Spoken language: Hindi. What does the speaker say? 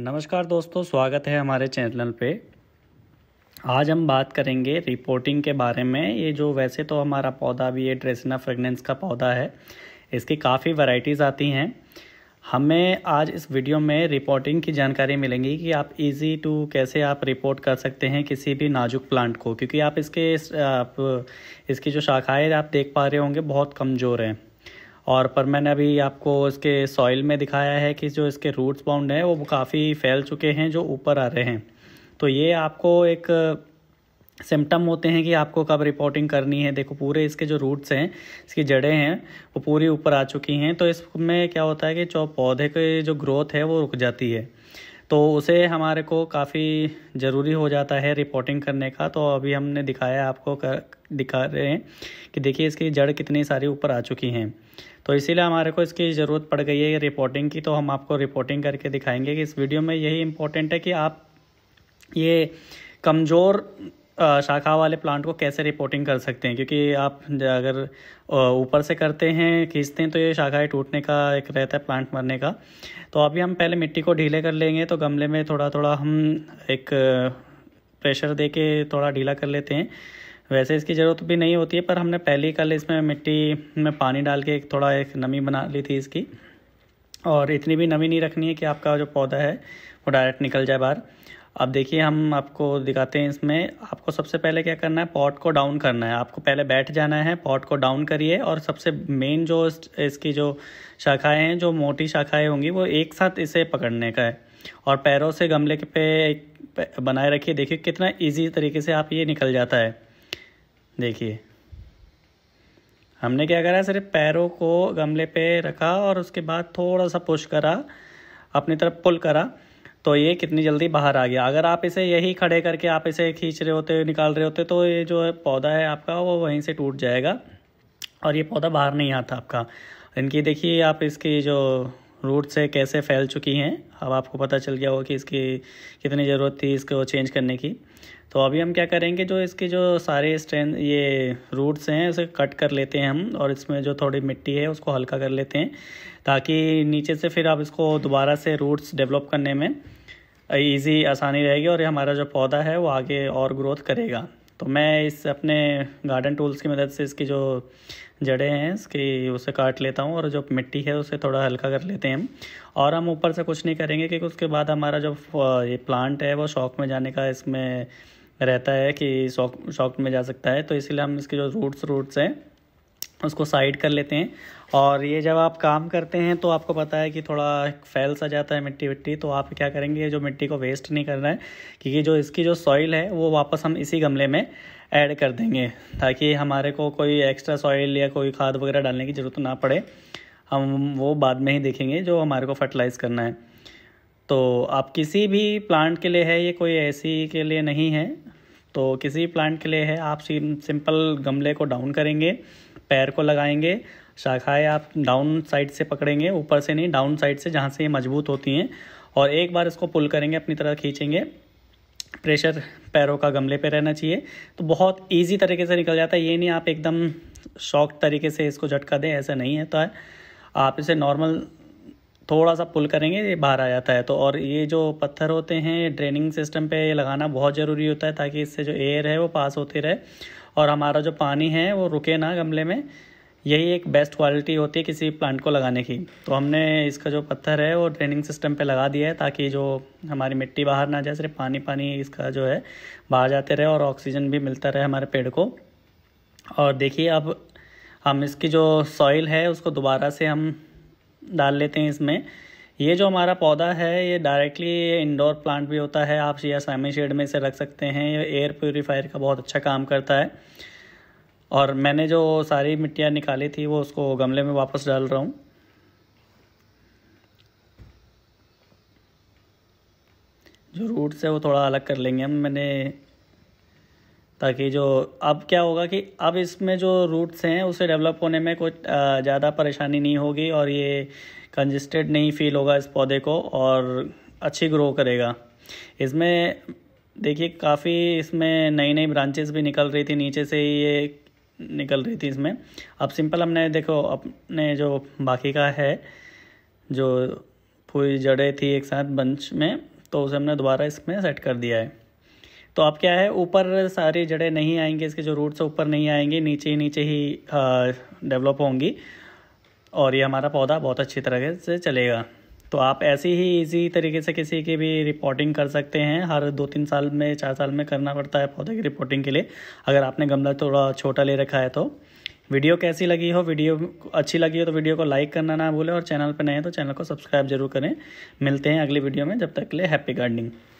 नमस्कार दोस्तों स्वागत है हमारे चैनल पे आज हम बात करेंगे रिपोर्टिंग के बारे में ये जो वैसे तो हमारा पौधा भी ये ड्रेसिना फ्रेगनेंस का पौधा है इसकी काफ़ी वैरायटीज़ आती हैं हमें आज इस वीडियो में रिपोर्टिंग की जानकारी मिलेंगी कि आप इजी टू कैसे आप रिपोर्ट कर सकते हैं किसी भी नाजुक प्लांट को क्योंकि आप इसके आप इसकी जो शाखाएं आप देख पा रहे होंगे बहुत कमज़ोर हैं और पर मैंने अभी आपको इसके सॉइल में दिखाया है कि जो इसके रूट्स बाउंड हैं वो काफ़ी फैल चुके हैं जो ऊपर आ रहे हैं तो ये आपको एक सिम्टम होते हैं कि आपको कब रिपोर्टिंग करनी है देखो पूरे इसके जो रूट्स हैं इसकी जड़ें हैं वो पूरी ऊपर आ चुकी हैं तो इसमें क्या होता है कि जो पौधे की जो ग्रोथ है वो रुक जाती है तो उसे हमारे को काफ़ी ज़रूरी हो जाता है रिपोर्टिंग करने का तो अभी हमने दिखाया आपको कर, दिखा रहे हैं कि देखिए इसकी जड़ कितनी सारी ऊपर आ चुकी हैं तो इसीलिए हमारे को इसकी ज़रूरत पड़ गई है रिपोर्टिंग की तो हम आपको रिपोर्टिंग करके दिखाएंगे कि इस वीडियो में यही इम्पोर्टेंट है कि आप ये कमज़ोर शाखा वाले प्लांट को कैसे रिपोर्टिंग कर सकते हैं क्योंकि आप अगर ऊपर से करते हैं खींचते हैं तो ये शाखाएं टूटने का एक रहता है प्लांट मरने का तो अभी हम पहले मिट्टी को ढीले कर लेंगे तो गमले में थोड़ा थोड़ा हम एक प्रेशर दे के थोड़ा ढीला कर लेते हैं वैसे इसकी ज़रूरत भी नहीं होती है पर हमने पहले कल इसमें मिट्टी में पानी डाल के एक थोड़ा एक नमी बना ली थी इसकी और इतनी भी नमी नहीं रखनी है कि आपका जो पौधा है वो डायरेक्ट निकल जाए बाहर अब देखिए हम आपको दिखाते हैं इसमें आपको सबसे पहले क्या करना है पॉट को डाउन करना है आपको पहले बैठ जाना है पॉट को डाउन करिए और सबसे मेन जो इसकी जो शाखाएं हैं जो मोटी शाखाएं होंगी वो एक साथ इसे पकड़ने का है और पैरों से गमले के पे एक बनाए रखिए देखिए कितना इजी तरीके से आप ये निकल जाता है देखिए हमने क्या करा सिर्फ पैरों को गमले पर रखा और उसके बाद थोड़ा सा पुश करा अपनी तरफ पुल करा तो ये कितनी जल्दी बाहर आ गया अगर आप इसे यही खड़े करके आप इसे खींच रहे होते निकाल रहे होते तो ये जो है पौधा है आपका वो वहीं से टूट जाएगा और ये पौधा बाहर नहीं आता आपका इनकी देखिए आप इसकी जो रूट से कैसे फैल चुकी हैं अब आपको पता चल गया होगा कि इसकी कितनी ज़रूरत थी इसको चेंज करने की तो अभी हम क्या करेंगे जो इसके जो सारे स्ट्रेंथ ये रूट्स हैं उसे कट कर लेते हैं हम और इसमें जो थोड़ी मिट्टी है उसको हल्का कर लेते हैं ताकि नीचे से फिर आप इसको दोबारा से रूट्स डेवलप करने में ईज़ी आसानी रहेगी और हमारा जो पौधा है वो आगे और ग्रोथ करेगा तो मैं इस अपने गार्डन टूल्स की मदद से इसकी जो जड़ें हैं इसकी उसे काट लेता हूँ और जो मिट्टी है उसे थोड़ा हल्का कर लेते हैं हम और हम ऊपर से कुछ नहीं करेंगे क्योंकि उसके बाद हमारा जो ये प्लांट है वो शौक में जाने का इसमें रहता है कि शौक शौक में जा सकता है तो इसीलिए हम इसके जो रूट्स रूट्स हैं उसको साइड कर लेते हैं और ये जब आप काम करते हैं तो आपको पता है कि थोड़ा फैल सा जाता है मिट्टी विट्टी तो आप क्या करेंगे जो मिट्टी को वेस्ट नहीं करना है क्योंकि जो इसकी जो सॉइल है वो वापस हम इसी गमले में ऐड कर देंगे ताकि हमारे को कोई एक्स्ट्रा सॉइल या कोई खाद वगैरह डालने की ज़रूरत ना पड़े हम वो बाद में ही देखेंगे जो हमारे को फर्टिलाइज़ करना है तो आप किसी भी प्लांट के लिए है ये कोई ऐसी के लिए नहीं है तो किसी प्लांट के लिए है आप सिंपल गमले को डाउन करेंगे पैर को लगाएंगे शाखाएं आप डाउन साइड से पकड़ेंगे ऊपर से नहीं डाउन साइड से जहाँ से ये मजबूत होती हैं और एक बार इसको पुल करेंगे अपनी तरह खींचेंगे प्रेशर पैरों का गमले पे रहना चाहिए तो बहुत इजी तरीके से निकल जाता है ये नहीं आप एकदम शॉक तरीके से इसको झटका दें ऐसा नहीं है तो आप इसे नॉर्मल थोड़ा सा पुल करेंगे ये बाहर आ जाता है तो और ये जो पत्थर होते हैं ड्रेनिंग सिस्टम पे ये लगाना बहुत ज़रूरी होता है ताकि इससे जो एयर है वो पास होती रहे और हमारा जो पानी है वो रुके ना गमले में यही एक बेस्ट क्वालिटी होती है किसी प्लांट को लगाने की तो हमने इसका जो पत्थर है वो ड्रेनिंग सिस्टम पे लगा दिया है ताकि जो हमारी मिट्टी बाहर ना जाए सिर्फ पानी पानी इसका जो है बाहर जाते रहे और ऑक्सीजन भी मिलता रहे हमारे पेड़ को और देखिए अब हम इसकी जो सॉइल है उसको दोबारा से हम डाल लेते हैं इसमें ये जो हमारा पौधा है ये डायरेक्टली इंडोर प्लांट भी होता है आप या सामी शेड में इसे रख सकते हैं ये एयर प्योरीफायर का बहुत अच्छा काम करता है और मैंने जो सारी मिट्टियाँ निकाली थी वो उसको गमले में वापस डाल रहा हूँ जो रूट्स है वो थोड़ा अलग कर लेंगे हम मैंने ताकि जो अब क्या होगा कि अब इसमें जो रूट्स हैं उसे डेवलप होने में कुछ ज़्यादा परेशानी नहीं होगी और ये कंजस्टेड नहीं फील होगा इस पौधे को और अच्छी ग्रो करेगा इसमें देखिए काफ़ी इसमें नई नई ब्रांचेस भी निकल रही थी नीचे से ही ये निकल रही थी इसमें अब सिंपल हमने देखो अपने जो बाकी का है जो पूरी जड़ें थी एक साथ बंच में तो उसे हमने दोबारा इसमें सेट कर दिया है तो आप क्या है ऊपर सारे जड़ें नहीं आएंगे इसके जो रूट्स ऊपर नहीं आएंगे नीचे ही नीचे ही डेवलप होंगी और ये हमारा पौधा बहुत अच्छी तरह से चलेगा तो आप ऐसे ही इजी तरीके से किसी की भी रिपोर्टिंग कर सकते हैं हर दो तीन साल में चार साल में करना पड़ता है पौधे की रिपोर्टिंग के लिए अगर आपने गमला थोड़ा छोटा ले रखा है तो वीडियो कैसी लगी हो वीडियो अच्छी लगी हो तो वीडियो को लाइक करना ना भूलें और चैनल पर नए हैं तो चैनल को सब्सक्राइब जरूर करें मिलते हैं अगली वीडियो में जब तक के लिए हैप्पी गार्डनिंग